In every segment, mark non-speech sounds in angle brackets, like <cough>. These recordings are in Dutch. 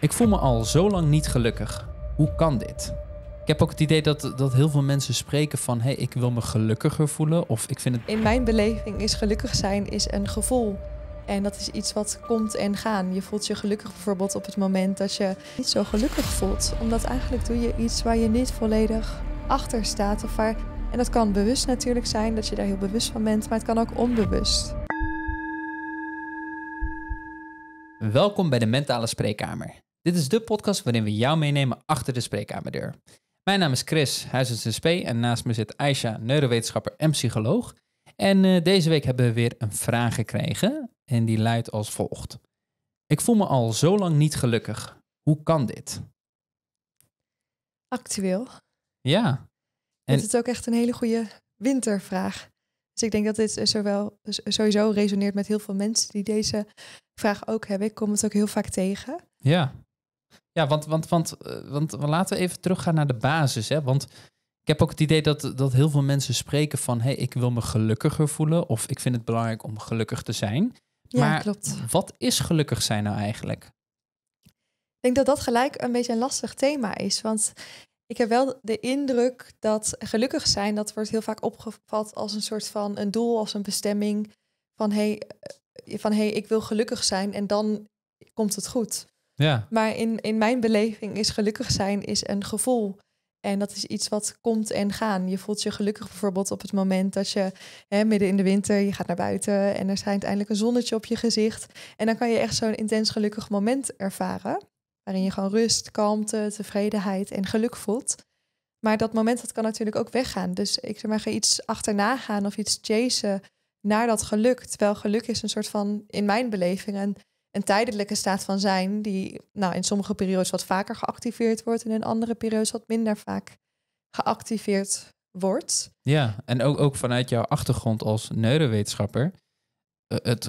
Ik voel me al zo lang niet gelukkig. Hoe kan dit? Ik heb ook het idee dat, dat heel veel mensen spreken van... hé, hey, ik wil me gelukkiger voelen of ik vind het... In mijn beleving is gelukkig zijn is een gevoel. En dat is iets wat komt en gaat. Je voelt je gelukkig bijvoorbeeld op het moment dat je niet zo gelukkig voelt. Omdat eigenlijk doe je iets waar je niet volledig achter staat. Of waar... En dat kan bewust natuurlijk zijn, dat je daar heel bewust van bent. Maar het kan ook onbewust. Welkom bij de Mentale Spreekkamer. Dit is de podcast waarin we jou meenemen achter de spreekkamerdeur. Mijn naam is Chris, huisarts SP en naast me zit Aisha, neurowetenschapper en psycholoog. En eh, deze week hebben we weer een vraag gekregen en die luidt als volgt. Ik voel me al zo lang niet gelukkig. Hoe kan dit? Actueel. Ja. En... Dit is ook echt een hele goede wintervraag. Dus ik denk dat dit eh, zowel, eh, sowieso resoneert met heel veel mensen die deze vraag ook hebben. Ik kom het ook heel vaak tegen. Ja. Ja, want, want, eh, want, want, laten we even teruggaan naar de basis. Hè? Want ik heb ook het idee dat, dat heel veel mensen spreken van... hey, ik wil me gelukkiger voelen of ik vind het belangrijk om gelukkig te zijn. Ja, maar klopt. wat is gelukkig zijn nou eigenlijk? Ik denk dat dat gelijk een beetje een lastig thema is. Want ik heb wel de indruk dat gelukkig zijn... dat wordt heel vaak opgevat als een soort van een doel, als een bestemming... van hé, hey, eh, van, hey, ik wil gelukkig zijn en dan komt het goed. Ja. Maar in, in mijn beleving is gelukkig zijn is een gevoel. En dat is iets wat komt en gaat. Je voelt je gelukkig bijvoorbeeld op het moment dat je hè, midden in de winter, je gaat naar buiten en er schijnt eindelijk een zonnetje op je gezicht. En dan kan je echt zo'n intens gelukkig moment ervaren. Waarin je gewoon rust, kalmte, tevredenheid en geluk voelt. Maar dat moment dat kan natuurlijk ook weggaan. Dus ik zeg maar, ga iets achterna gaan of iets chasen naar dat geluk. Terwijl geluk is een soort van, in mijn beleving, een een tijdelijke staat van zijn, die nou, in sommige periodes wat vaker geactiveerd wordt en in andere periodes wat minder vaak geactiveerd wordt. Ja, en ook, ook vanuit jouw achtergrond als neurowetenschapper, eh, het,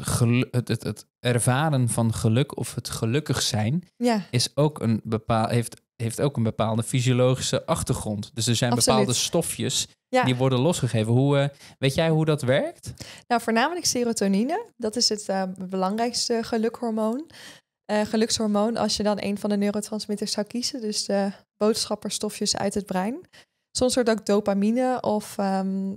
het, het, het ervaren van geluk of het gelukkig zijn is ook een bepaal, heeft heeft ook een bepaalde fysiologische achtergrond. Dus er zijn bepaalde stofjes die worden losgegeven. Hoe, eh, weet jij hoe dat werkt? Nou, voornamelijk serotonine. Dat is het eh, belangrijkste gelukhormoon. Eh, gelukshormoon, als je dan een van de neurotransmitters zou kiezen. Dus de boodschapperstofjes uit het brein. Soms wordt ook dopamine of, ehm,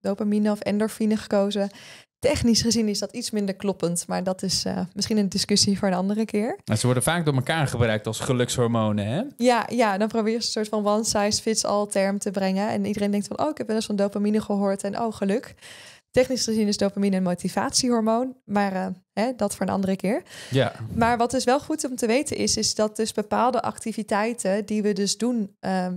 dopamine of endorfine gekozen. Technisch gezien is dat iets minder kloppend, maar dat is eh, misschien een discussie voor een andere keer. Maar ze worden vaak door elkaar gebruikt als gelukshormonen, hè? Ja, ja dan probeer je een soort van one size fits all term te brengen. En iedereen denkt van, oh, ik heb wel eens van dopamine gehoord en oh, geluk. Technisch gezien is dopamine een motivatiehormoon, maar eh, hè, dat voor een andere keer. Ja. Maar wat dus wel goed om te weten is, is dat dus bepaalde activiteiten die we dus doen ehm,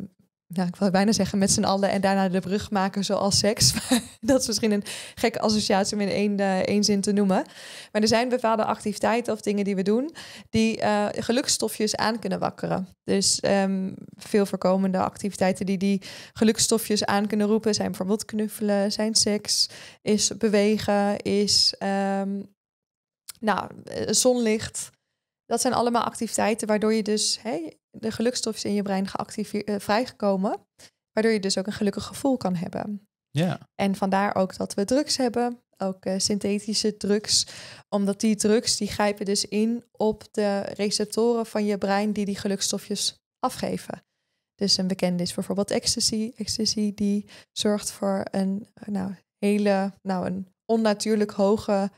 nou, ik wil bijna zeggen met z'n allen en daarna de brug maken zoals seks. <laughs> dat is misschien een gekke associatie om in één, uh, één zin te noemen. Maar er zijn bepaalde activiteiten of dingen die we doen die uh, eh, gelukstofjes aan kunnen wakkeren. Dus ehm, veel voorkomende activiteiten die die gelukstofjes aan kunnen roepen zijn bijvoorbeeld knuffelen, zijn seks, is bewegen, is ehm, nou, eh, zonlicht. Dat zijn allemaal activiteiten waardoor je dus hey, de gelukstofjes in je brein geactiveerd, eh, vrijgekomen. Waardoor je dus ook een gelukkig gevoel kan hebben. Ja. En vandaar ook dat we drugs hebben, ook eh, synthetische drugs. Omdat die drugs die grijpen dus in op de receptoren van je brein die die gelukstofjes afgeven. Dus een bekende is bijvoorbeeld ecstasy. Ecstasy die zorgt voor een nou, hele, nou een onnatuurlijk hoge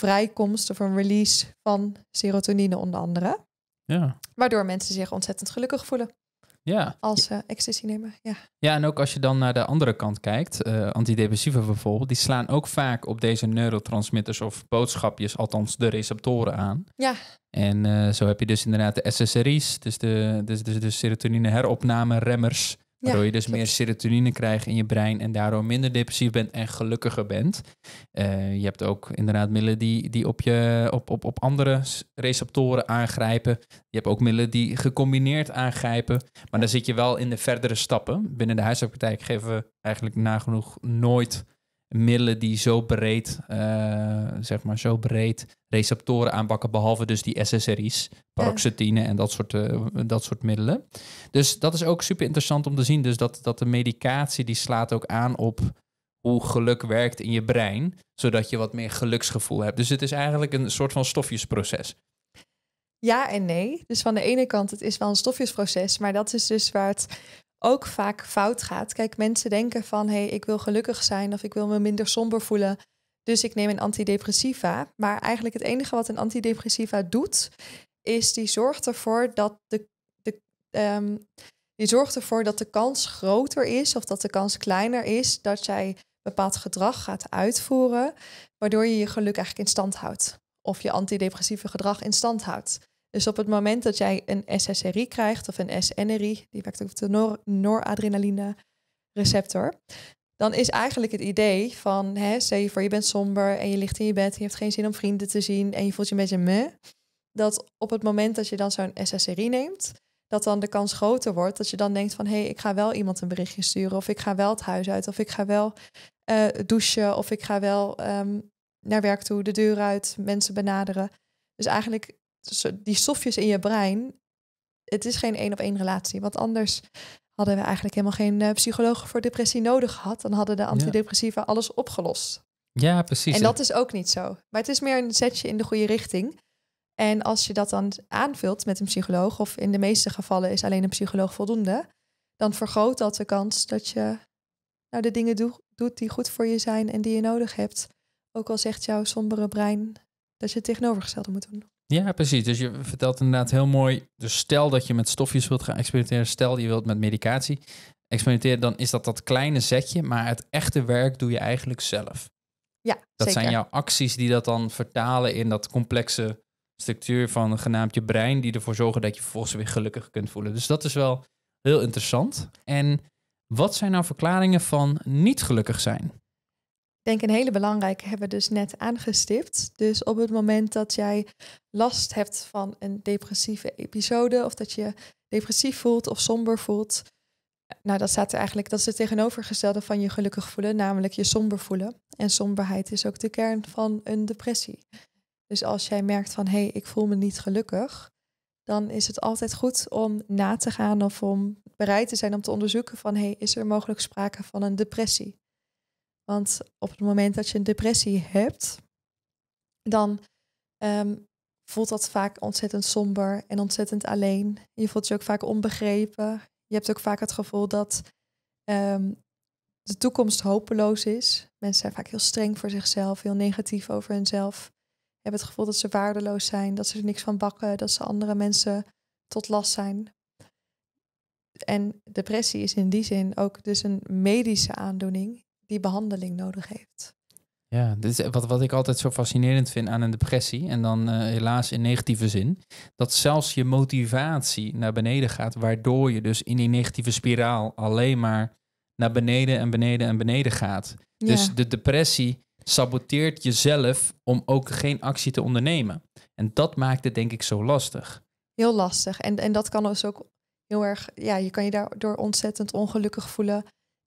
vrijkomst of een release van serotonine onder andere. Ja. Waardoor mensen zich ontzettend gelukkig voelen. Ja. Als uh, ecstasy nemen. Ja. ja, en ook als je dan naar de andere kant kijkt, uh, antidepressiva bijvoorbeeld, die slaan ook vaak op deze neurotransmitters of boodschapjes, althans de receptoren aan. Ja. En eh, zo heb je dus inderdaad de SSRI's, dus de, dus, dus, dus serotonine heropname remmers. Waardoor je dus meer serotonine krijgt in je brein en daardoor minder depressief bent en gelukkiger bent. Eh, je hebt ook inderdaad middelen die, die op, je, op, op, op andere receptoren aangrijpen. Je hebt ook middelen die gecombineerd aangrijpen. Maar dan zit je wel in de verdere stappen. Binnen de huisartspraktijk geven we eigenlijk nagenoeg nooit middelen die zo breed, eh, zeg maar, zo breed receptoren aanpakken, behalve dus die SSRI's, paroxetine en dat soort, eh, dat soort middelen. Dus dat is ook super interessant om te zien, dus dat, dat de medicatie die slaat ook aan op hoe geluk werkt in je brein, zodat je wat meer geluksgevoel hebt. Dus het is eigenlijk een soort van stofjesproces. Ja en nee. Dus van de ene kant, het is wel een stofjesproces, maar dat is dus waar het ook vaak fout gaat. Kijk, mensen denken van hé, hey, ik wil gelukkig zijn of ik wil me minder somber voelen. Dus ik neem een antidepressiva. Maar eigenlijk het enige wat een antidepressiva doet, is die zorgt ervoor dat de, de ehm, die zorgt ervoor dat de kans groter is of dat de kans kleiner is dat jij bepaald gedrag gaat uitvoeren, waardoor je je geluk eigenlijk in stand houdt. Of je antidepressieve gedrag in stand houdt. Dus op het moment dat jij een SSRI krijgt of een SNRI, die werkt op de nor noradrenaline receptor, dan is eigenlijk het idee van, hè, stel je voor je bent somber en je ligt in je bed en je hebt geen zin om vrienden te zien en je voelt je een beetje meh, dat op het moment dat je dan zo'n SSRI neemt, dat dan de kans groter wordt dat je dan denkt van hé, hey, ik ga wel iemand een berichtje sturen of ik ga wel het huis uit of ik ga wel eh, douchen of ik ga wel ehm, naar werk toe, de deur uit, mensen benaderen. Dus eigenlijk dus eh, die stofjes in je brein, het is geen één op één relatie. Want anders hadden we eigenlijk helemaal geen eh, psycholoog voor depressie nodig gehad. Dan hadden de antidepressiva alles opgelost. Ja, precies. En dat is ook niet zo. Maar het is meer een zetje in de goede richting. En als je dat dan aanvult met een psycholoog, of in de meeste gevallen is alleen een psycholoog voldoende, dan vergroot dat de kans dat je nou, de dingen doet die goed voor je zijn en die je nodig hebt. Ook al zegt jouw sombere brein dat je het tegenovergestelde moet doen. Ja, precies. Dus je vertelt inderdaad heel mooi. Dus stel dat je met stofjes wilt gaan experimenteren, stel je wilt met medicatie experimenteren, dan is dat dat kleine zetje, maar het echte werk doe je eigenlijk zelf. Ja, dat zijn jouw acties die dat dan vertalen in dat complexe structuur van genaamd je brein, die ervoor zorgen dat je vervolgens weer gelukkig kunt voelen. Dus dat is wel heel interessant. En wat zijn nou verklaringen van niet gelukkig zijn? denk een hele belangrijke hebben we dus net aangestipt. Dus op het moment dat jij last hebt van een depressieve episode of dat je depressief voelt of somber voelt, nou dat staat er eigenlijk, dat is het tegenovergestelde van je gelukkig voelen, namelijk je somber voelen. En somberheid is ook de kern van een depressie. Dus als jij merkt van hé, hey, ik voel me niet gelukkig, dan is het altijd goed om na te gaan of om bereid te zijn om te onderzoeken van hé, hey, is er mogelijk sprake van een depressie? Want op het moment dat je een depressie hebt, dan ehm, voelt dat vaak ontzettend somber en ontzettend alleen. Je voelt je ook vaak onbegrepen. Je hebt ook vaak het gevoel dat ehm, de toekomst hopeloos is. Mensen zijn vaak heel streng voor zichzelf, heel negatief over hunzelf. Hebben het gevoel dat ze waardeloos zijn, dat ze er niks van bakken, dat ze andere mensen tot last zijn. En depressie is in die zin ook dus een medische aandoening die behandeling nodig heeft. Ja, dit is wat, wat ik altijd zo fascinerend vind aan een depressie, en dan eh, helaas in negatieve zin, dat zelfs je motivatie naar beneden gaat, waardoor je dus in die negatieve spiraal alleen maar naar beneden en beneden en beneden gaat. Dus de depressie saboteert jezelf om ook geen actie te ondernemen. En dat maakt het denk ik zo lastig. Heel lastig. En, en dat kan dus ook heel erg, ja, je kan je daardoor ontzettend ongelukkig voelen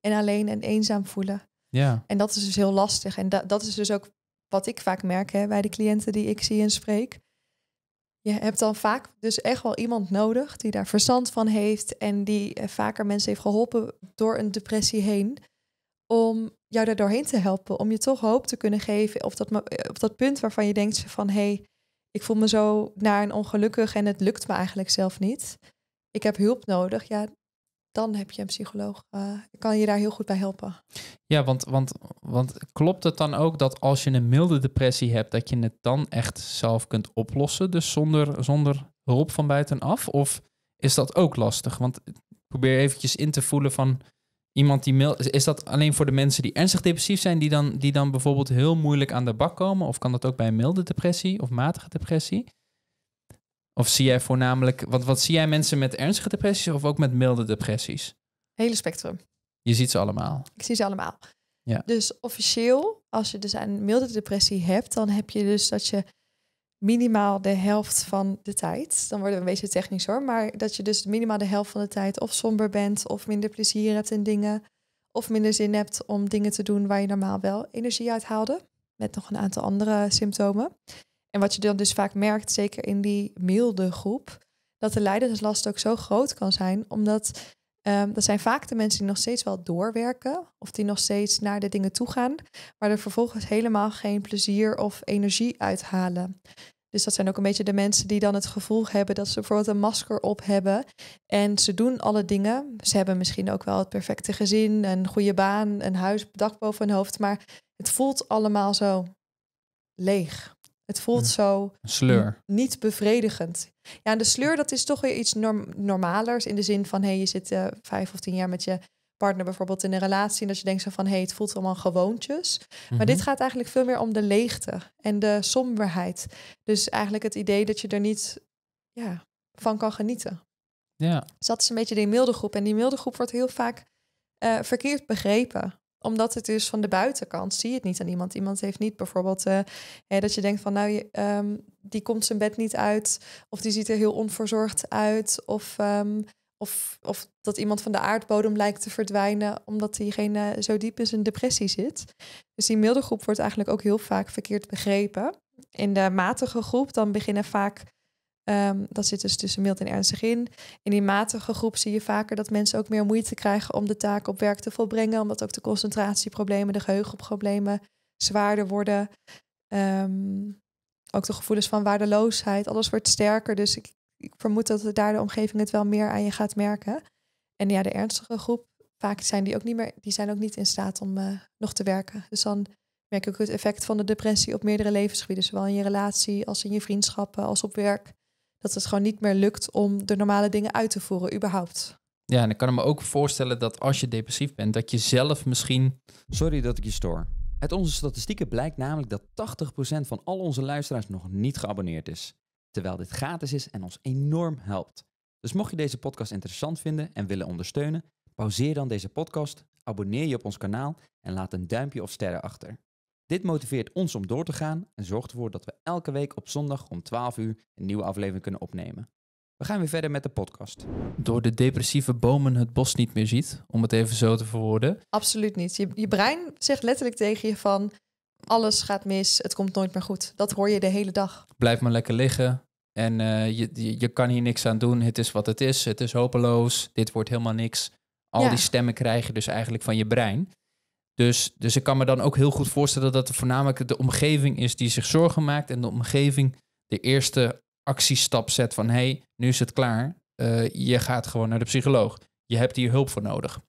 en alleen en eenzaam voelen. Ja. En dat is dus heel lastig. En dat is dus ook wat ik vaak merk hè, bij de cliënten die ik zie en spreek. Je hebt dan vaak dus echt wel iemand nodig die daar verstand van heeft en die eh, vaker mensen heeft geholpen door een depressie heen. Om jou daar doorheen te helpen, om je toch hoop te kunnen geven op dat, eh, op dat punt waarvan je denkt van hé, hey, ik voel me zo naar en ongelukkig en het lukt me eigenlijk zelf niet. Ik heb hulp nodig. Ja, dan heb je een psycholoog. Eh, kan je daar heel goed bij helpen. Ja, want, want, want klopt het dan ook dat als je een milde depressie hebt, dat je het dan echt zelf kunt oplossen? Dus zonder, zonder hulp van buitenaf? Of is dat ook lastig? Want probeer eventjes in te voelen van iemand die mild. Is dat alleen voor de mensen die ernstig depressief zijn, die dan, die dan bijvoorbeeld heel moeilijk aan de bak komen? Of kan dat ook bij een milde depressie of matige depressie? Of zie jij voornamelijk, wat, wat zie jij mensen met ernstige depressies of ook met milde depressies? Hele spectrum. Je ziet ze allemaal. Ik zie ze allemaal. Ja. Dus officieel, als je dus een milde depressie hebt, dan heb je dus dat je minimaal de helft van de tijd, dan worden we een beetje technisch hoor, maar dat je dus minimaal de helft van de tijd of somber bent of minder plezier hebt in dingen of minder zin hebt om dingen te doen waar je normaal wel energie uit haalde, met nog een aantal andere symptomen. En wat je dan dus vaak merkt, zeker in die milde groep, dat de leiderslast ook zo groot kan zijn, omdat ehm, dat zijn vaak de mensen die nog steeds wel doorwerken of die nog steeds naar de dingen toe gaan, maar er vervolgens helemaal geen plezier of energie uithalen. Dus dat zijn ook een beetje de mensen die dan het gevoel hebben dat ze bijvoorbeeld een masker op hebben en ze doen alle dingen. Ze hebben misschien ook wel het perfecte gezin, een goede baan, een huis, dak boven hun hoofd, maar het voelt allemaal zo leeg. Het voelt zo sleur. niet bevredigend. Ja, en de sleur, dat is toch weer iets norm normalers. In de zin van, hé, hey, je zit eh, vijf of tien jaar met je partner bijvoorbeeld in een relatie. En dat je denkt zo van, hé, hey, het voelt allemaal gewoontjes. Maar dit mhm. gaat eigenlijk veel meer om de leegte en de somberheid. Dus eigenlijk het idee dat je er niet ja, van kan genieten. Ja. Dus dat is een beetje die milde groep. En die milde groep wordt heel vaak eh, verkeerd begrepen omdat het dus van de buitenkant zie je het niet aan iemand. Iemand heeft niet bijvoorbeeld eh, hè, dat je denkt van nou, je, ehm, die komt zijn bed niet uit. Of die ziet er heel onverzorgd uit. Of, ehm, of, of dat iemand van de aardbodem lijkt te verdwijnen omdat diegene zo diep in zijn depressie zit. Dus die milde groep wordt eigenlijk ook heel vaak verkeerd begrepen. In de matige groep dan beginnen vaak Ehm, dat zit dus tussen mild en ernstig in. In die matige groep zie je vaker dat mensen ook meer moeite krijgen om de taak op werk te volbrengen, omdat ook de concentratieproblemen, de geheugenproblemen zwaarder worden. Ehm, ook de gevoelens van waardeloosheid, alles wordt sterker. Dus ik, ik vermoed dat daar de omgeving het wel meer aan je gaat merken. En ja, de ernstige groep, vaak zijn die ook niet meer, die zijn ook niet in staat om eh, nog te werken. Dus dan merk ik ook het effect van de depressie op meerdere levensgebieden, zowel in je relatie als in je vriendschappen als op werk dat het gewoon niet meer lukt om de normale dingen uit te voeren, überhaupt. Ja, en ik kan me ook voorstellen dat als je depressief bent, dat je zelf misschien. Sorry dat ik je stoor. Uit onze statistieken blijkt namelijk dat 80% van al onze luisteraars nog niet geabonneerd is. Terwijl dit gratis is en ons enorm helpt. Dus mocht je deze podcast interessant vinden en willen ondersteunen, pauzeer dan deze podcast, abonneer je op ons kanaal en laat een duimpje of sterren achter. Dit motiveert ons om door te gaan en zorgt ervoor dat we elke week op zondag om 12 uur een nieuwe aflevering kunnen opnemen. We gaan weer verder met de podcast. Door de depressieve bomen het bos niet meer ziet, om het even zo te verwoorden. Absoluut niet. Je, je brein zegt letterlijk tegen je van alles gaat mis, het komt nooit meer goed. Dat hoor je de hele dag. Blijf maar lekker liggen en eh, je, je, kan hier niks aan doen. Het is wat het is, het is hopeloos, dit wordt helemaal niks. Al die stemmen krijg je dus eigenlijk van je brein. Dus, dus ik kan me dan ook heel goed voorstellen dat het voornamelijk de omgeving is die zich zorgen maakt en de omgeving de eerste actiestap zet van hey, nu is het klaar, eh, je gaat gewoon naar de psycholoog. Je hebt hier hulp voor nodig.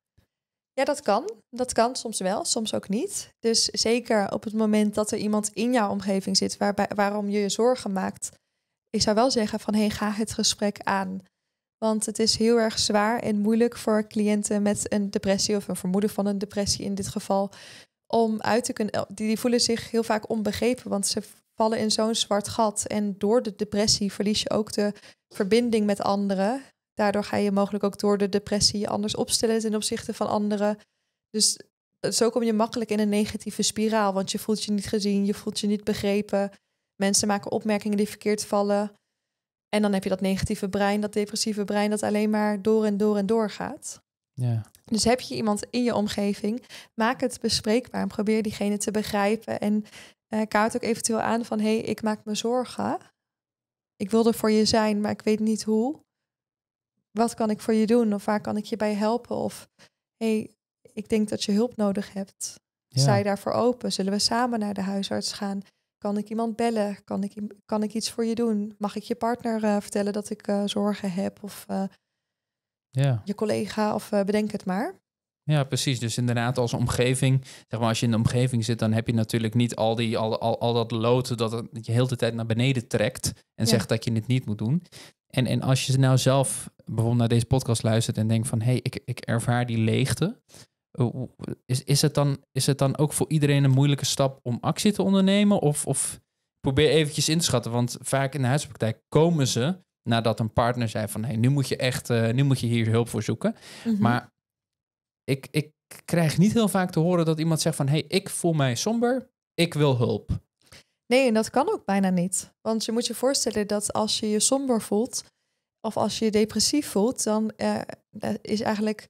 Ja, dat kan. Dat kan soms wel, soms ook niet. Dus zeker op het moment dat er iemand in jouw omgeving zit waarbij, waarom je je zorgen maakt, ik zou wel zeggen van hey, ga het gesprek aan. Want het is heel erg zwaar en moeilijk voor cliënten met een depressie of een vermoeden van een depressie in dit geval om uit te kunnen. Eh, die voelen zich heel vaak onbegrepen, want ze vallen in zo'n zwart gat. En door de depressie verlies je ook de verbinding met anderen. Daardoor ga je mogelijk ook door de depressie je anders opstellen ten opzichte van anderen. Dus eh, zo kom je makkelijk in een negatieve spiraal, want je voelt je niet gezien, je voelt je niet begrepen. Mensen maken opmerkingen die verkeerd vallen. En dan heb je dat negatieve brein, dat depressieve brein, dat alleen maar door en door en door gaat. Ja. Dus heb je iemand in je omgeving, maak het bespreekbaar en probeer diegene te begrijpen. En uh, kaart ook eventueel aan van, hé, hey, ik maak me zorgen. Ik wil er voor je zijn, maar ik weet niet hoe. Wat kan ik voor je doen? Of waar kan ik je bij helpen? Of, hé, hey, ik denk dat je hulp nodig hebt. Zij daarvoor open? Zullen we samen naar de huisarts gaan? Kan ik iemand bellen? Kan ik, kan ik iets voor je doen? Mag ik je partner eh, vertellen dat ik eh, zorgen heb? Of eh, ja. je collega? Of bedenk het maar. Ja, precies. Dus inderdaad, als omgeving, zeg maar, als je in de omgeving zit, dan heb je natuurlijk niet al, die, al, al, al dat loten dat, je heel de tijd naar beneden trekt en zegt dat je het niet moet doen. En, en als je nou zelf bijvoorbeeld naar deze podcast luistert en denkt van hé, hey, ik, ik ervaar die leegte, is, is, het dan, is het dan ook voor iedereen een moeilijke stap om actie te ondernemen? Of, of probeer eventjes in te schatten, want vaak in de huispraktijk komen ze nadat een partner zei van... hé, nu moet je echt, eh, nu moet je hier hulp voor zoeken. Mhm. Maar ik, ik krijg niet heel vaak te horen dat iemand zegt van... hé, ik voel mij somber, ik wil hulp. Nee, en dat kan ook bijna niet. Want je moet je voorstellen dat als je je somber voelt of als je je depressief voelt, dan eh, is eigenlijk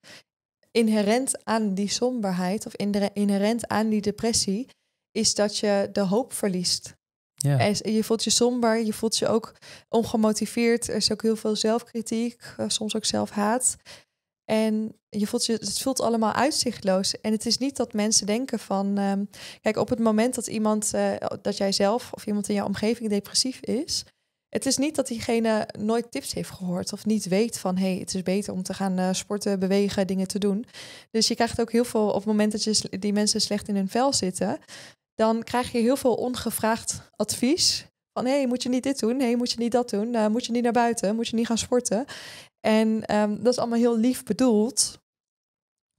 inherent aan die somberheid of inherent aan die depressie is dat je de hoop verliest. Ja. je voelt je somber, je voelt je ook ongemotiveerd. Er is ook heel veel zelfkritiek, eh, soms ook zelfhaat. En je voelt je, het voelt allemaal uitzichtloos. En het is niet dat mensen denken van, ehm, kijk, op het moment dat iemand, eh, dat jij zelf of iemand in jouw omgeving depressief is, het is niet dat diegene nooit tips heeft gehoord of niet weet van hey, het is beter om te gaan eh, sporten, bewegen, dingen te doen. Dus je krijgt ook heel veel op het moment dat je, die mensen slecht in hun vel zitten, dan krijg je heel veel ongevraagd advies. Van hé, hey, moet je niet dit doen? Hé, hey, moet je niet dat doen? Eh, moet je niet naar buiten? Moet je niet gaan sporten? En ehm, dat is allemaal heel lief bedoeld.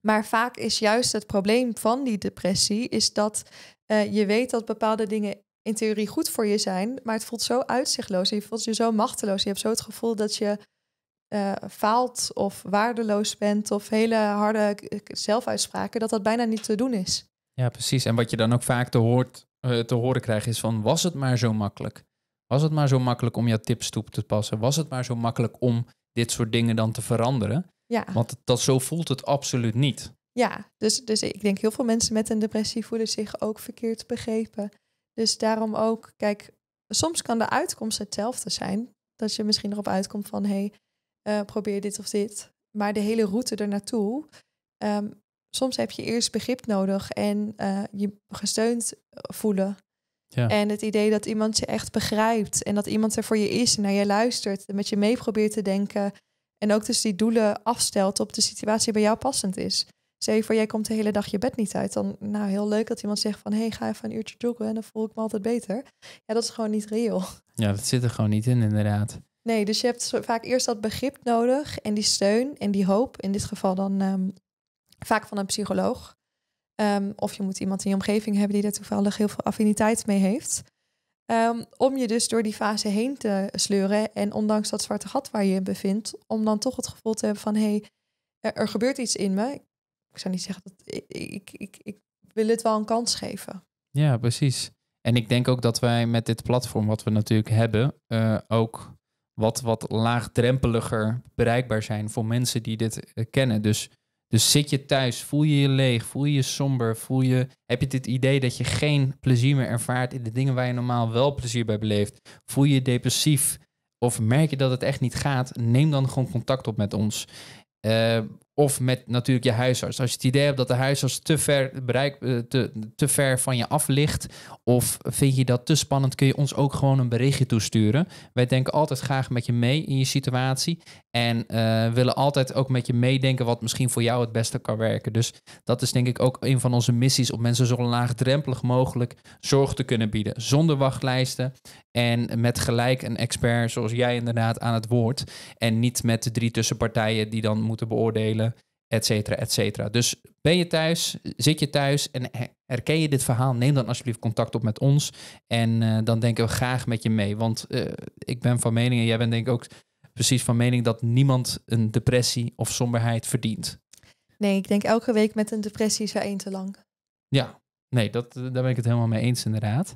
Maar vaak is juist het probleem van die depressie is dat eh, je weet dat bepaalde dingen in theorie goed voor je zijn, maar het voelt zo uitzichtloos. Je voelt je zo machteloos. Je hebt zo het gevoel dat je eh, faalt of waardeloos bent of hele harde zelfuitspraken, dat dat bijna niet te doen is. Ja, precies. En wat je dan ook vaak te, hoort, eh, te horen krijgt is van was het maar zo makkelijk? Was het maar zo makkelijk om jouw tips toe te passen? Was het maar zo makkelijk om dit soort dingen dan te veranderen? Ja. Want dat, zo voelt het absoluut niet. Ja, dus, dus ik denk heel veel mensen met een depressie voelen zich ook verkeerd begrepen. Dus daarom ook, kijk, soms kan de uitkomst hetzelfde zijn. Dat je misschien erop uitkomt van, hé, hey, eh, probeer dit of dit. Maar de hele route er naartoe, ehm, soms heb je eerst begrip nodig en eh, je gesteund voelen. Ja. En het idee dat iemand je echt begrijpt en dat iemand er voor je is en naar je luistert en met je mee probeert te denken. En ook dus die doelen afstelt op de situatie bij jou passend is. Zeg voor, jij komt de hele dag je bed niet uit. Dan, nou, heel leuk dat iemand zegt van... hé, hey, ga even een uurtje joggen en dan voel ik me altijd beter. Ja, dat is gewoon niet reëel. Ja, dat zit er gewoon niet in, inderdaad. Nee, dus je hebt vaak eerst dat begrip nodig... en die steun en die hoop. In dit geval dan ehm, vaak van een psycholoog. Ehm, of je moet iemand in je omgeving hebben... die daar toevallig heel veel affiniteit mee heeft... Ehm, om je dus door die fase heen te sleuren. En ondanks dat zwarte gat waar je je bevindt, om dan toch het gevoel te hebben van hé, hey, er gebeurt iets in me ik zou niet zeggen dat ik, ik, ik, wil het wel een kans geven. Ja, precies. En ik denk ook dat wij met dit platform wat we natuurlijk hebben, eh, ook wat, wat laagdrempeliger bereikbaar zijn voor mensen die dit eh, kennen. Dus, dus zit je thuis, voel je je leeg, voel je je somber, voel je, heb je dit idee dat je geen plezier meer ervaart in de dingen waar je normaal wel plezier bij beleeft? Voel je je depressief of merk je dat het echt niet gaat? Neem dan gewoon contact op met ons. Uh, of met natuurlijk je huisarts. Als je het idee hebt dat de huisarts te ver, bereik, eh, te, te ver van je af ligt. Of vind je dat te spannend, kun je ons ook gewoon een berichtje toesturen. Wij denken altijd graag met je mee in je situatie. En eh, willen altijd ook met je meedenken wat misschien voor jou het beste kan werken. Dus dat is denk ik ook een van onze missies. Om mensen zo laagdrempelig mogelijk zorg te kunnen bieden. Zonder wachtlijsten. En met gelijk een expert zoals jij inderdaad aan het woord. En niet met de drie tussenpartijen die dan moeten beoordelen etcetera, etcetera. et cetera. Dus ben je thuis, zit je thuis en herken je dit verhaal, neem dan alsjeblieft contact op met ons. En eh, dan denken we graag met je mee. Want eh, ik ben van mening en jij bent denk ik ook precies van mening dat niemand een depressie of somberheid verdient. Nee, ik denk elke week met een depressie is er één te lang. Ja, nee, dat, eh, daar ben ik het helemaal mee eens inderdaad.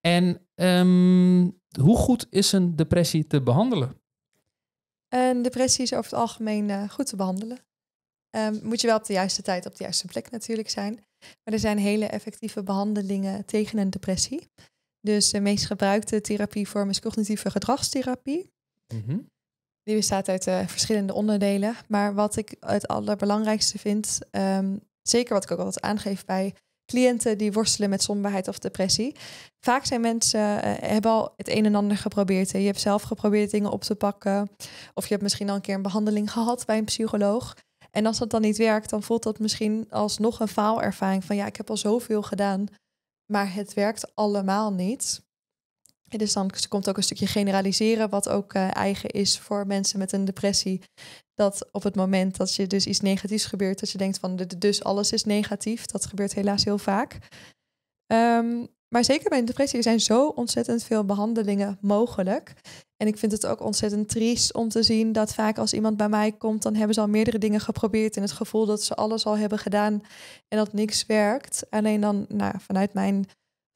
En ehm, hoe goed is een depressie te behandelen? Een depressie is over het algemeen goed te behandelen. Um, moet je wel op de juiste tijd op de juiste plek natuurlijk zijn. Maar er zijn hele effectieve behandelingen tegen een depressie. Dus de meest gebruikte therapievorm is cognitieve gedragstherapie. Mhm. Die bestaat uit eh, verschillende onderdelen. Maar wat ik het allerbelangrijkste vind, ehm, zeker wat ik ook altijd aangeef bij cliënten die worstelen met somberheid of depressie. Vaak zijn mensen eh, hebben al het een en ander geprobeerd. Hè. Je hebt zelf geprobeerd dingen op te pakken. Of je hebt misschien al een keer een behandeling gehad bij een psycholoog. En als dat dan niet werkt, dan voelt dat misschien als nog een faalervaring van ja, ik heb al zoveel gedaan, maar het werkt allemaal niet. En dus dan komt ook een stukje generaliseren, wat ook eh, eigen is voor mensen met een depressie. Dat op het moment dat je dus iets negatiefs gebeurt, dat je denkt van dus alles is negatief. Dat gebeurt helaas heel vaak. Ehm, maar zeker bij een depressie zijn zo ontzettend veel behandelingen mogelijk. En ik vind het ook ontzettend triest om te zien dat vaak als iemand bij mij komt, dan hebben ze al meerdere dingen geprobeerd. En het gevoel dat ze alles al hebben gedaan en dat niks werkt. Alleen dan, nou, vanuit mijn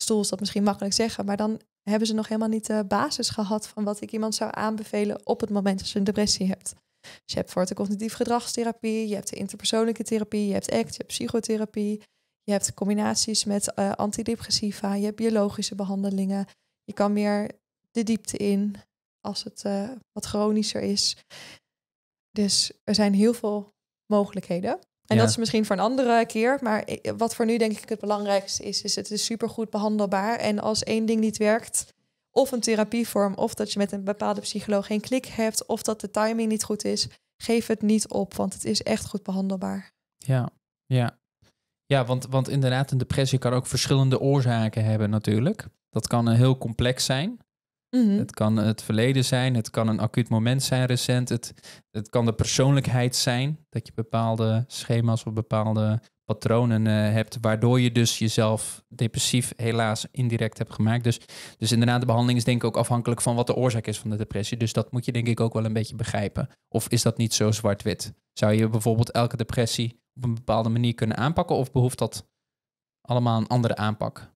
stoel is dat misschien makkelijk zeggen, maar dan hebben ze nog helemaal niet de basis gehad van wat ik iemand zou aanbevelen op het moment dat ze een depressie hebt. Dus je hebt voor de cognitief gedragstherapie, je hebt de interpersoonlijke therapie, je hebt ACT, je hebt psychotherapie. Je hebt combinaties met eh, antidepressiva, je hebt biologische behandelingen. Je kan meer de diepte in als het eh, wat chronischer is. Dus er zijn heel veel mogelijkheden. En dat is misschien voor een andere keer. Maar wat voor nu denk ik het belangrijkste is, is het is supergoed behandelbaar. En als één ding niet werkt, of een therapievorm, of dat je met een bepaalde psycholoog geen klik hebt, of dat de timing niet goed is, geef het niet op, want het is echt goed behandelbaar. Ja, ja. Ja, want, want inderdaad, een depressie kan ook verschillende oorzaken hebben natuurlijk. Dat kan heel complex zijn. Mhm. Het kan het verleden zijn, het kan een acuut moment zijn recent, het, het kan de persoonlijkheid zijn, dat je bepaalde schema's of bepaalde patronen eh, hebt, waardoor je dus jezelf depressief helaas indirect hebt gemaakt. Dus, dus inderdaad, de behandeling is denk ik ook afhankelijk van wat de oorzaak is van de depressie. Dus dat moet je denk ik ook wel een beetje begrijpen. Of is dat niet zo zwart-wit? Zou je bijvoorbeeld elke depressie op een bepaalde manier kunnen aanpakken? Of behoeft dat allemaal een andere aanpak?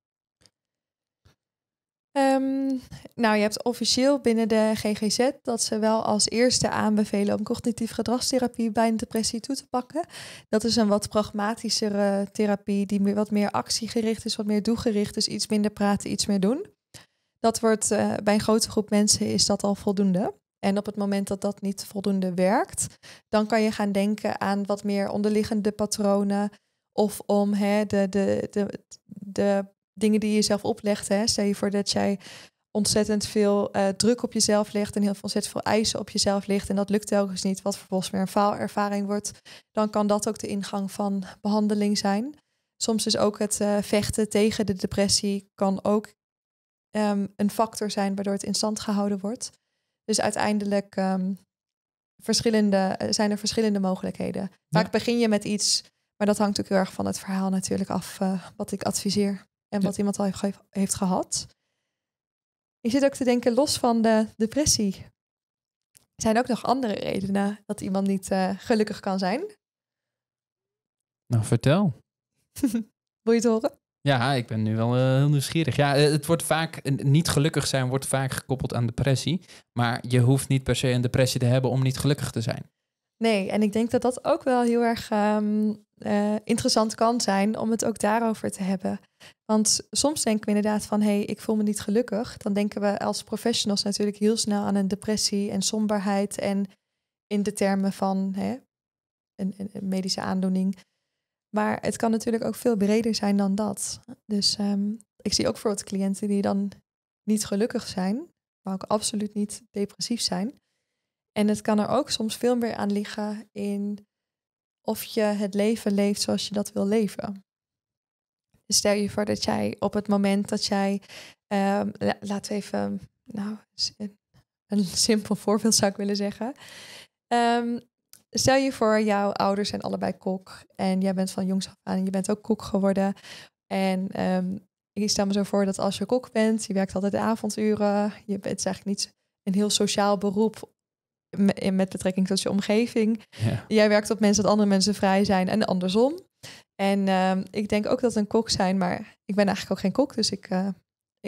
Ehm, nou, je hebt officieel binnen de GGZ dat ze wel als eerste aanbevelen om cognitief gedragstherapie bij een depressie toe te pakken. Dat is een wat pragmatischere therapie die wat meer actiegericht is, wat meer doegericht is, iets minder praten, iets meer doen. Dat wordt eh, bij een grote groep mensen is dat al voldoende. En op het moment dat dat niet voldoende werkt, dan kan je gaan denken aan wat meer onderliggende patronen. Of om hè, de, de, de, de dingen die je zelf oplegt. Hè. Stel je voor dat jij ontzettend veel eh, druk op jezelf legt en heel veel, ontzettend veel eisen op jezelf ligt en dat lukt telkens niet, wat vervolgens weer een faalervaring wordt, dan kan dat ook de ingang van behandeling zijn. Soms is ook het eh, vechten tegen de depressie kan ook ehm, een factor zijn waardoor het in stand gehouden wordt. Dus uiteindelijk ehm, verschillende, eh, zijn er verschillende mogelijkheden. Vaak begin je met iets, maar dat hangt ook heel erg van het verhaal natuurlijk af eh, wat ik adviseer en wat iemand al heeft, heeft gehad. Je zit ook te denken, los van de depressie, zijn ook nog andere redenen dat iemand niet eh, gelukkig kan zijn. Nou, vertel. <laughs> Wil je het horen? Ja, ik ben nu wel eh, heel nieuwsgierig. Ja, eh, het wordt vaak, eh, niet gelukkig zijn wordt vaak gekoppeld aan depressie. Maar je hoeft niet per se een depressie te hebben om niet gelukkig te zijn. Nee, en ik denk dat dat ook wel heel erg ehm, interessant kan zijn om het ook daarover te hebben. Want soms denken we inderdaad van, hé, hey, ik voel me niet gelukkig. Dan denken we als professionals natuurlijk heel snel aan een depressie en somberheid. En in de termen van hè, een, een medische aandoening. Maar het kan natuurlijk ook veel breder zijn dan dat. Dus ehm, ik zie ook voor wat cliënten die dan niet gelukkig zijn, maar ook absoluut niet depressief zijn. En het kan er ook soms veel meer aan liggen in of je het leven leeft zoals je dat wil leven. Dus stel je voor dat jij op het moment dat jij, um, laten even, nou, een simpel voorbeeld zou ik willen zeggen. Um, stel je voor, jouw ouders zijn allebei kok. En jij bent van jongs af aan en je bent ook kok geworden. En ehm, ik stel me zo voor dat als je kok bent, je werkt altijd avonduren. Je, bent eigenlijk niet een heel sociaal beroep met, met betrekking tot je omgeving. Jij werkt op mensen dat andere mensen vrij zijn en andersom. En ehm, ik denk ook dat een kok zijn, maar ik ben eigenlijk ook geen kok, dus ik eh,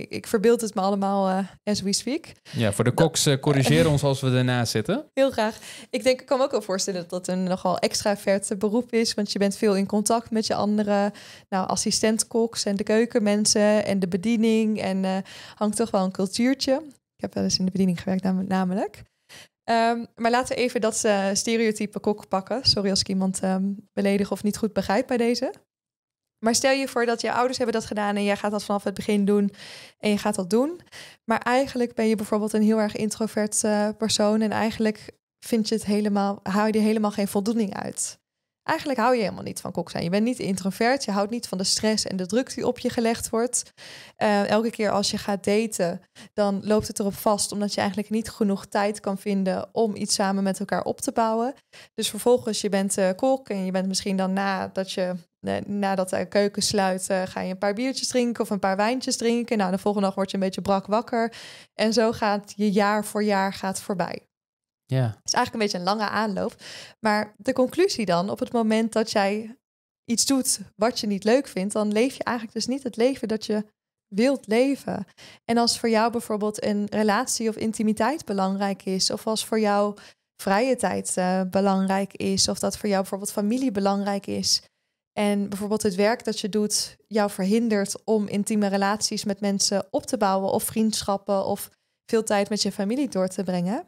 ik, ik, verbeeld het me allemaal eh, as we speak. Ja, voor de koks, eh, corrigeer ons als we daarna zitten. Heel graag. Ik denk, ik kan me ook wel voorstellen dat dat een nogal extra verte beroep is. Want je bent veel in contact met je andere nou, assistent en de keukenmensen en de bediening. En eh, hangt toch wel een cultuurtje. Ik heb wel eens in de bediening gewerkt namelijk. Ehm, maar laten we even dat stereotype kok pakken. Sorry als ik iemand ehm, beledig of niet goed begrijp bij deze. Maar stel je voor dat je ouders hebben dat gedaan en jij gaat dat vanaf het begin doen en je gaat dat doen. Maar eigenlijk ben je bijvoorbeeld een heel erg introvert eh, persoon en eigenlijk vind je het helemaal, hou je er helemaal geen voldoening uit. Eigenlijk hou je helemaal niet van kok zijn. Je bent niet introvert, je houdt niet van de stress en de druk die op je gelegd wordt. Eh, elke keer als je gaat daten, dan loopt het erop vast, omdat je eigenlijk niet genoeg tijd kan vinden om iets samen met elkaar op te bouwen. Dus vervolgens, je bent eh, kok en je bent misschien dan nadat je nadat de keuken sluit, eh, ga je een paar biertjes drinken of een paar wijntjes drinken. Nou, de volgende dag word je een beetje brak wakker. En zo gaat je jaar voor jaar gaat voorbij. Ja. Het is eigenlijk een beetje een lange aanloop. Maar de conclusie dan, op het moment dat jij iets doet wat je niet leuk vindt, dan leef je eigenlijk dus niet het leven dat je wilt leven. En als voor jou bijvoorbeeld een relatie of intimiteit belangrijk is, of als voor jou vrije tijd eh, belangrijk is, of dat voor jou bijvoorbeeld familie belangrijk is, en bijvoorbeeld het werk dat je doet jou verhindert om intieme relaties met mensen op te bouwen of vriendschappen of veel tijd met je familie door te brengen,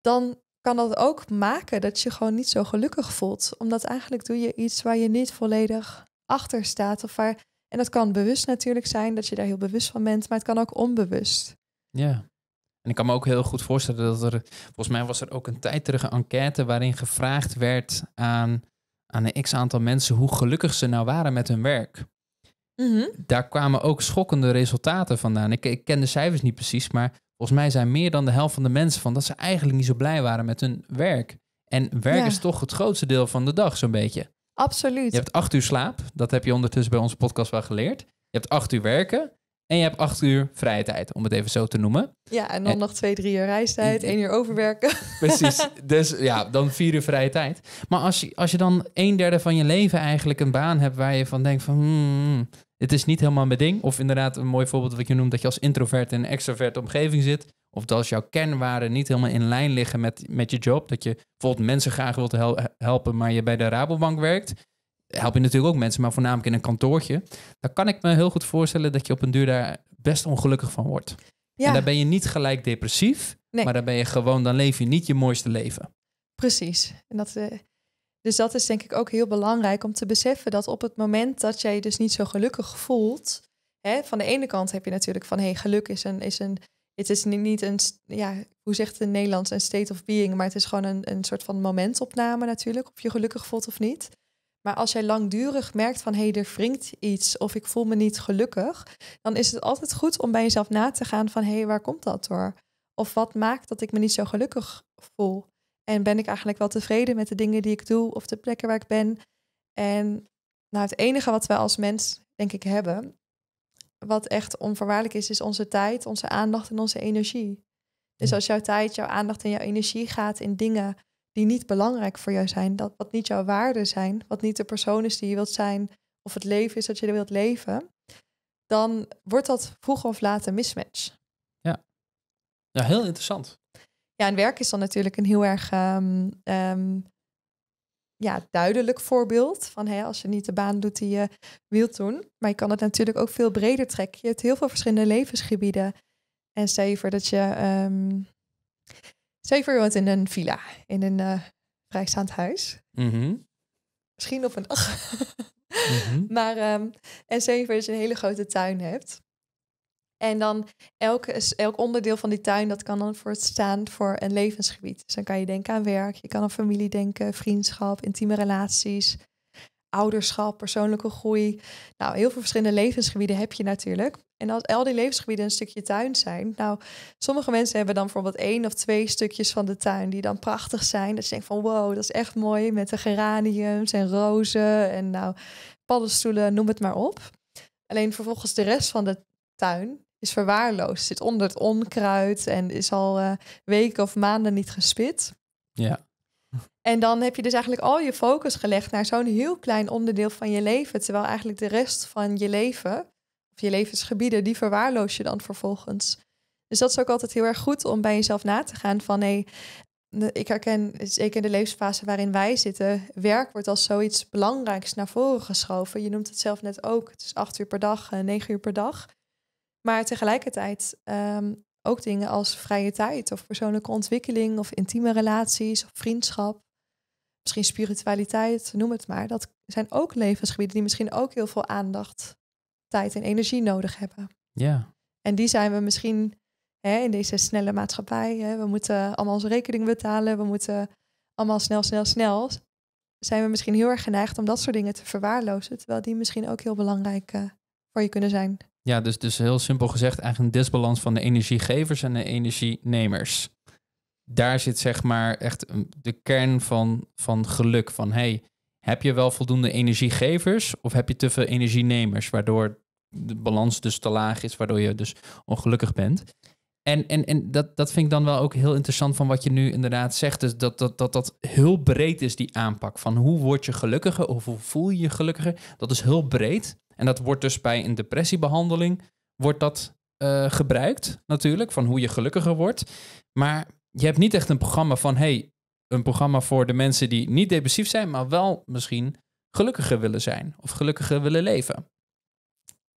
dan kan dat ook maken dat je gewoon niet zo gelukkig voelt. Omdat eigenlijk doe je iets waar je niet volledig achter staat. Of waar, en dat kan bewust natuurlijk zijn, dat je daar heel bewust van bent, maar het kan ook onbewust. Ja. En ik kan me ook heel goed voorstellen dat er, volgens mij was er ook een tijd terug een enquête waarin gevraagd werd aan aan een x aantal mensen hoe gelukkig ze nou waren met hun werk. Mhm. Daar kwamen ook schokkende resultaten vandaan. Ik, ik ken de cijfers niet precies, maar volgens mij zijn meer dan de helft van de mensen van dat ze eigenlijk niet zo blij waren met hun werk. En werk is toch het grootste deel van de dag, zo'n beetje. Absoluut. Je hebt acht uur slaap, dat heb je ondertussen bij onze podcast wel geleerd. Je hebt acht uur werken. En je hebt acht uur vrije tijd, om het even zo te noemen. Ja, en dan nog twee, drie uur reistijd, één uur overwerken. <laughs> Precies. Dus ja, dan vier uur vrije tijd. Maar als je, als je dan een derde van je leven eigenlijk een baan hebt waar je van denkt van... Hmm, het is niet helemaal mijn ding. Of inderdaad, een mooi voorbeeld wat je noemt, dat je als introvert in een extrovert omgeving zit. Of dat als jouw kernwaarden niet helemaal in lijn liggen met, met je job. Dat je bijvoorbeeld mensen graag wilt helpen, maar je bij de Rabobank werkt help je natuurlijk ook mensen, maar voornamelijk in een kantoortje. Dan kan ik me heel goed voorstellen dat je op een duur daar best ongelukkig van wordt. Ja. En daar ben je niet gelijk depressief, nee. maar dan ben je gewoon, dan leef je niet je mooiste leven. Precies. En dat, eh, dus dat is denk ik ook heel belangrijk om te beseffen dat op het moment dat jij je dus niet zo gelukkig voelt, hè, van de ene kant heb je natuurlijk van hé, hey, geluk is een, is een, het is niet een, ja, hoe zegt het in Nederlands, een state of being, maar het is gewoon een, een soort van momentopname natuurlijk, of je gelukkig voelt of niet. Maar als jij langdurig merkt van hé, hey, er wringt iets of ik voel me niet gelukkig, dan is het altijd goed om bij jezelf na te gaan van hé, hey, waar komt dat door? Of wat maakt dat ik me niet zo gelukkig voel? En ben ik eigenlijk wel tevreden met de dingen die ik doe of de plekken waar ik ben? En nou, het enige wat wij als mens, denk ik, hebben, wat echt onvoorwaardelijk is, is onze tijd, onze aandacht en onze energie. Dus als jouw tijd, jouw aandacht en jouw energie gaat in dingen die niet belangrijk voor jou zijn, dat wat niet jouw waarden zijn, wat niet de persoon is die je wilt zijn, of het leven is dat je wilt leven, dan wordt dat vroeg of laat een mismatch. Ja, ja heel interessant. Ja, en werk is dan natuurlijk een heel erg ehm, ehm, ja, duidelijk voorbeeld van hè, als je niet de baan doet die je wilt doen. Maar je kan het natuurlijk ook veel breder trekken. Je hebt heel veel verschillende levensgebieden. En zeven dat je ehm, je woont in een villa, in een uh, vrijstaand huis. Mhm. Misschien op een dag. mm -hmm. <laughs> Maar um, en is een hele grote tuin hebt. En dan elk, elk onderdeel van die tuin, dat kan dan voor het staan voor een levensgebied. Dus dan kan je denken aan werk, je kan aan familie denken, vriendschap, intieme relaties, ouderschap, persoonlijke groei. Nou, heel veel verschillende levensgebieden heb je natuurlijk. En als al die levensgebieden een stukje tuin zijn. Nou, sommige mensen hebben dan bijvoorbeeld één of twee stukjes van de tuin die dan prachtig zijn. Dat je denkt van wow, dat is echt mooi met de geraniums en rozen en nou, paddenstoelen, noem het maar op. Alleen vervolgens de rest van de tuin is verwaarloosd. Zit onder het onkruid en is al eh, weken of maanden niet gespit. Ja. En dan heb je dus eigenlijk al je focus gelegd naar zo'n heel klein onderdeel van je leven. Terwijl eigenlijk de rest van je leven, of je levensgebieden, die verwaarloos je dan vervolgens. Dus dat is ook altijd heel erg goed om bij jezelf na te gaan van hé, ik herken zeker in de levensfase waarin wij zitten, werk wordt als zoiets belangrijks naar voren geschoven. Je noemt het zelf net ook, het is acht uur per dag, eh, negen uur per dag. Maar tegelijkertijd ehm, ook dingen als vrije tijd of persoonlijke ontwikkeling of intieme relaties of vriendschap, misschien spiritualiteit, noem het maar. Dat zijn ook levensgebieden die misschien ook heel veel aandacht, tijd en energie nodig hebben. Ja. En die zijn we misschien hè, in deze snelle maatschappij. Hè, we moeten allemaal onze rekening betalen, we moeten allemaal snel, snel, snel. Zijn we misschien heel erg geneigd om dat soort dingen te verwaarlozen, terwijl die misschien ook heel belangrijk uh, voor je kunnen zijn. Ja, dus, dus heel simpel gezegd eigenlijk een disbalans van de energiegevers en de energienemers. Daar zit zeg maar echt de kern van, van geluk. Van hey, heb je wel voldoende energiegevers of heb je te veel energienemers? Waardoor de balans dus te laag is, waardoor je dus ongelukkig bent. En, en, en dat, dat vind ik dan wel ook heel interessant van wat je nu inderdaad zegt. Dus dat dat, dat dat heel breed is, die aanpak. Van hoe word je gelukkiger of hoe voel je je gelukkiger? Dat is heel breed. En dat wordt dus bij een depressiebehandeling wordt dat, eh, gebruikt, natuurlijk, van hoe je gelukkiger wordt. Maar je hebt niet echt een programma van hey, een programma voor de mensen die niet depressief zijn, maar wel misschien gelukkiger willen zijn of gelukkiger willen leven.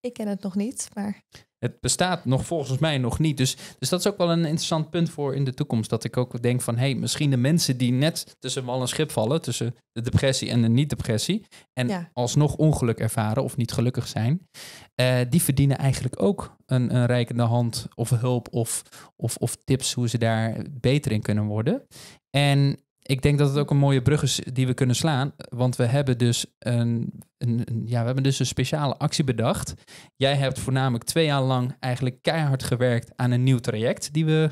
Ik ken het nog niet, maar... Het bestaat nog volgens mij nog niet. Dus, dus dat is ook wel een interessant punt voor in de toekomst. Dat ik ook denk van, hé, hey, misschien de mensen die net tussen wal en schip vallen, tussen de depressie en de niet-depressie, en alsnog ongeluk ervaren of niet gelukkig zijn, eh, die verdienen eigenlijk ook een, een reikende hand of hulp of, of, of tips hoe ze daar beter in kunnen worden. En ik denk dat het ook een mooie brug is die we kunnen slaan. Want we hebben dus een, een, ja, we hebben dus een speciale actie bedacht. Jij hebt voornamelijk twee jaar lang eigenlijk keihard gewerkt aan een nieuw traject die we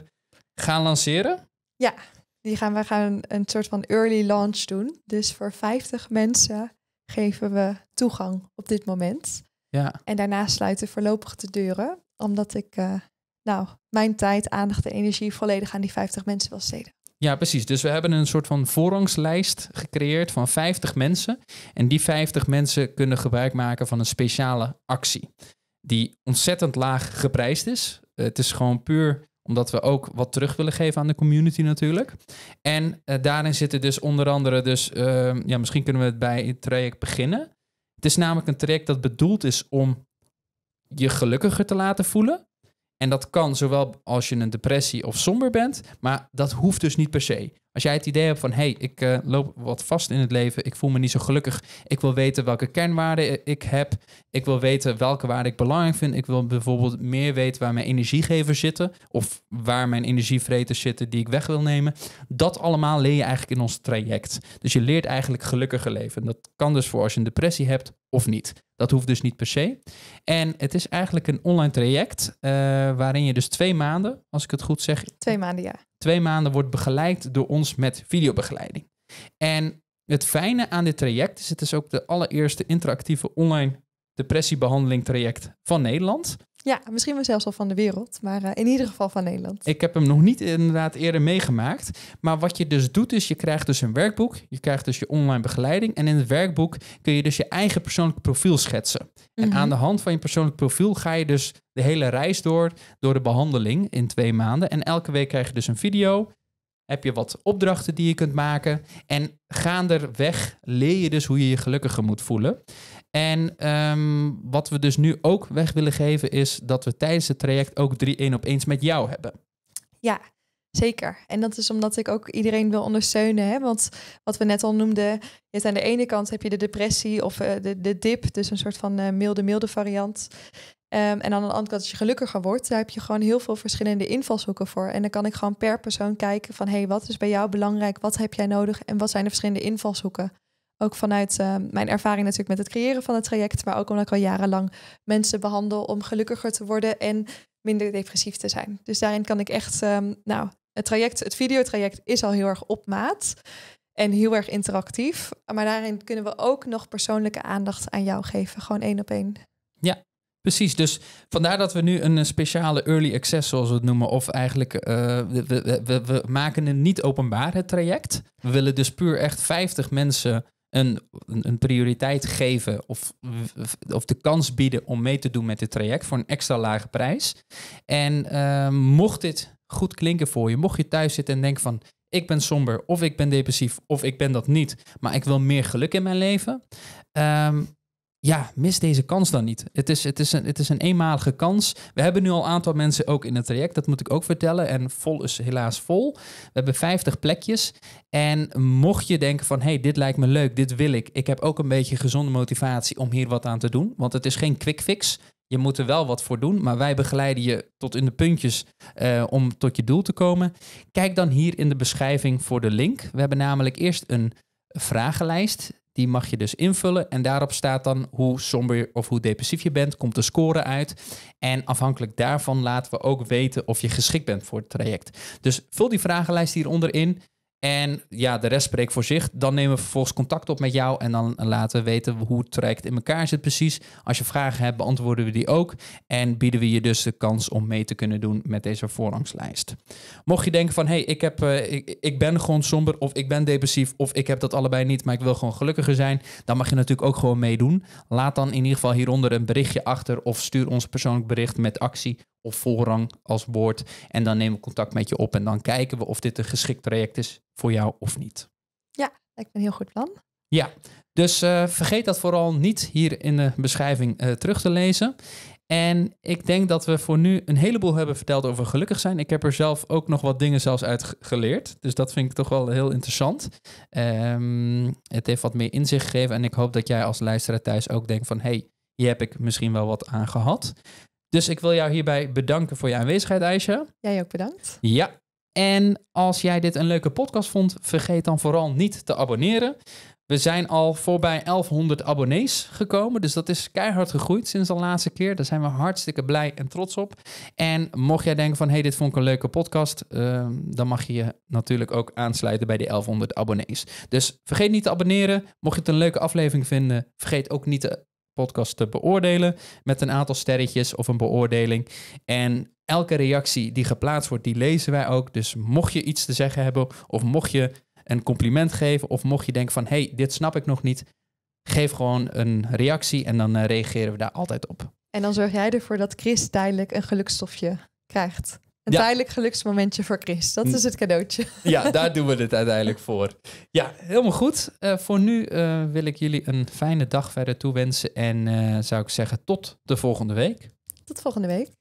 gaan lanceren. Ja, die gaan we gaan een soort van early launch doen. Dus voor 50 mensen geven we toegang op dit moment. Ja. En daarna sluiten voorlopig de deuren. Omdat ik eh, nou, mijn tijd, aandacht en energie volledig aan die 50 mensen wil steden. Ja, precies. Dus we hebben een soort van voorrangslijst gecreëerd van 50 mensen. En die 50 mensen kunnen gebruik maken van een speciale actie. Die ontzettend laag geprijsd is. Eh, het is gewoon puur omdat we ook wat terug willen geven aan de community natuurlijk. En eh, daarin zitten dus onder andere, dus ehm, ja, misschien kunnen we het bij het traject beginnen. Het is namelijk een traject dat bedoeld is om je gelukkiger te laten voelen. En dat kan zowel als je een depressie of somber bent, maar dat hoeft dus niet per se. Als jij het idee hebt van, hé, hey, ik eh, loop wat vast in het leven, ik voel me niet zo gelukkig, ik wil weten welke kernwaarden ik heb, ik wil weten welke waarden ik belangrijk vind, ik wil bijvoorbeeld meer weten waar mijn energiegevers zitten of waar mijn energievreters zitten die ik weg wil nemen. Dat allemaal leer je eigenlijk in ons traject. Dus je leert eigenlijk gelukkiger leven. Dat kan dus voor als je een depressie hebt of niet. Dat hoeft dus niet per se. En het is eigenlijk een online traject eh, waarin je dus twee maanden, als ik het goed zeg. Twee maanden, ja. Twee maanden wordt begeleid door ons met videobegeleiding. En het fijne aan dit traject is, het is ook de allereerste interactieve online depressiebehandeling traject van Nederland. Ja, misschien wel zelfs al van de wereld, maar eh, in ieder geval van Nederland. Ik heb hem nog niet inderdaad eerder meegemaakt. Maar wat je dus doet is, je krijgt dus een werkboek, je krijgt dus je online begeleiding. En in het werkboek kun je dus je eigen persoonlijk profiel schetsen. En mhm. aan de hand van je persoonlijk profiel ga je dus de hele reis door, door de behandeling in twee maanden. En elke week krijg je dus een video, heb je wat opdrachten die je kunt maken. En gaanderweg leer je dus hoe je je gelukkiger moet voelen. En ehm, wat we dus nu ook weg willen geven is dat we tijdens het traject ook drie één op met jou hebben. Ja, Zeker. En dat is omdat ik ook iedereen wil ondersteunen. Hè? Want wat we net al noemden, je hebt aan de ene kant heb je de depressie of eh, de, de dip, dus een soort van eh, milde, milde variant. Ehm, en aan de andere kant, als je gelukkiger wordt, daar heb je gewoon heel veel verschillende invalshoeken voor. En dan kan ik gewoon per persoon kijken van, hé, hey, wat is bij jou belangrijk? Wat heb jij nodig? En wat zijn de verschillende invalshoeken? Ook vanuit eh, mijn ervaring natuurlijk met het creëren van het traject, maar ook omdat ik al jarenlang mensen behandel om gelukkiger te worden en minder depressief te zijn. Dus daarin kan ik echt, ehm, nou, het traject, het videotraject is al heel erg op maat en heel erg interactief. Maar daarin kunnen we ook nog persoonlijke aandacht aan jou geven, gewoon één op één. Ja, Precies, dus vandaar dat we nu een eh, speciale early access, zoals we het noemen, of eigenlijk, eh, we, we, maken het niet openbaar, het traject. We willen dus puur echt 50 mensen een, een prioriteit geven of, of de kans bieden om mee te doen met dit traject voor een extra lage prijs. En ehm, mocht dit goed klinken voor je, mocht je thuis zitten en denken van ik ben somber of ik ben depressief of ik ben dat niet, maar ik wil meer geluk in mijn leven. Ehm, ja, mis deze kans dan niet. Het is, het, is een, het is een eenmalige kans. We hebben nu al een aantal mensen ook in het traject, dat moet ik ook vertellen. En vol is helaas vol. We hebben 50 plekjes. En mocht je denken van, hey, dit lijkt me leuk, dit wil ik. Ik heb ook een beetje gezonde motivatie om hier wat aan te doen. Want het is geen quick fix. Je moet er wel wat voor doen, maar wij begeleiden je tot in de puntjes eh, om tot je doel te komen. Kijk dan hier in de beschrijving voor de link. We hebben namelijk eerst een vragenlijst die mag je dus invullen. En daarop staat dan hoe somber of hoe depressief je bent. Komt de score uit. En afhankelijk daarvan laten we ook weten of je geschikt bent voor het traject. Dus vul die vragenlijst hieronder in. En ja, de rest spreekt voor zich. Dan nemen we vervolgens contact op met jou en dan laten we weten hoe het traject in elkaar zit precies. Als je vragen hebt, beantwoorden we die ook. En bieden we je dus de kans om mee te kunnen doen met deze voorrangslijst. Mocht je denken van, hé, hey, ik, heb, eh, ik ben gewoon somber of ik ben depressief of ik heb dat allebei niet, maar ik wil gewoon gelukkiger zijn. Dan mag je natuurlijk ook gewoon meedoen. Laat dan in ieder geval hieronder een berichtje achter of stuur ons persoonlijk bericht met actie of voorrang als woord. En dan nemen we contact met je op en dan kijken we of dit een geschikt traject is voor jou of niet. Ja, lijkt me een heel goed plan. Ja, dus eh, vergeet dat vooral niet hier in de beschrijving eh, terug te lezen. En ik denk dat we voor nu een heleboel hebben verteld over gelukkig zijn. Ik heb er zelf ook nog wat dingen zelfs uit geleerd. Dus dat vind ik toch wel heel interessant. Ehm, het heeft wat meer inzicht gegeven. En ik hoop dat jij als luisteraar thuis ook denkt van... hé, hey, hier heb ik misschien wel wat aan gehad. Dus ik wil jou hierbij bedanken voor je aanwezigheid, Ijsje. Jij ook bedankt. Ja. En als jij dit een leuke podcast vond, vergeet dan vooral niet te abonneren. We zijn al voorbij 1100 abonnees gekomen. Dus dat is keihard gegroeid sinds de laatste keer. Daar zijn we hartstikke blij en trots op. En mocht jij denken van, hey, dit vond ik een leuke podcast. Ehm, dan mag je je natuurlijk ook aansluiten bij die 1100 abonnees. Dus vergeet niet te abonneren. Mocht je het een leuke aflevering vinden, vergeet ook niet te podcast te beoordelen met een aantal sterretjes of een beoordeling. En elke reactie die geplaatst wordt, die lezen wij ook. Dus mocht je iets te zeggen hebben of mocht je een compliment geven of mocht je denken van hey, dit snap ik nog niet, geef gewoon een reactie en dan eh, reageren we daar altijd op. En dan zorg jij ervoor dat Chris tijdelijk een gelukstofje krijgt uiteindelijk geluksmomentje voor Chris. Dat is het cadeautje. Ja, <laughs> daar doen we het uiteindelijk voor. Ja, helemaal goed. Eh, voor nu eh, wil ik jullie een fijne dag verder toewensen. En eh, zou ik zeggen, tot de volgende week. Tot volgende week.